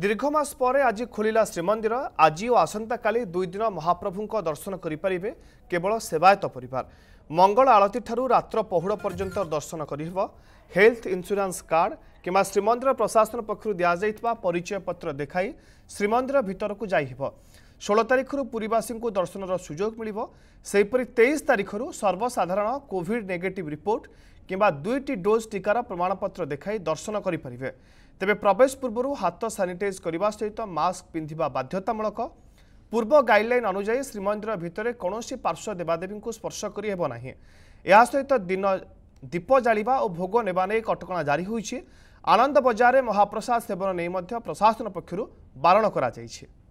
दीर्घमास आज खोलिला श्रीमन्दिर आज दुई दिन महाप्रभु दर्शन करि परिबे केवल सेवायत परिवार मंगल आळती आलतीर् रात्र पहुड पर्यंत दर्शन गरिहे हेल्थ इन्सुरन्स कर्ड कम्बा श्रीमन्दिर प्रशासन पक्ष दिइ परिचय पत्र देखाई देखा श्रीमन्दिर भित्र ষোল তারিখর পুরীবাসীকে দর্শনর সুযোগ মিলব সেইপরি তেইশ তারিখর সর্বসাধারণ কোভিড নেগেটিভ রিপোর্ট কিংবা দুইটি ডোজ টিকার প্রমাণপত্র দেখাই দর্শন করে পারে তবে প্রবেশ পূর্ব হাত সানিটাইজ করা সহিত মাস্ক পিঁধা বাধ্যতামূলক পূর্ব গাইডলাইন অনুযায়ী শ্রীমন্দির ভিতরে কৌশি পার্শ্ব দেবাদেবী স্পর্শ করে ହେବ না এসহিত দিন দীপ জাঁয়া ও ভোগ নেওয়া নিয়ে কটকা জারি হয়েছে আনন্দ বজারে মহাপ্রসাদ সেবন নিয়ে প্রশাসন পক্ষ বারণ করা যাইছে